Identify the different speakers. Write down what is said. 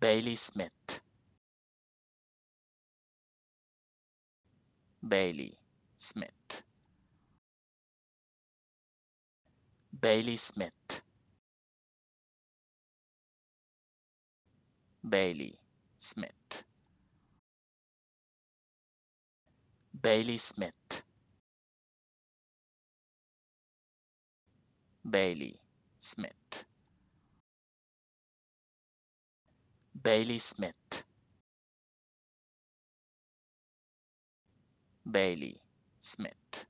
Speaker 1: Bailey Smith. Bailey Smith. Bailey Smith. Bailey Smith. Bailey Smith. Bailey Smith. Bailey Smith. Bailey Smith.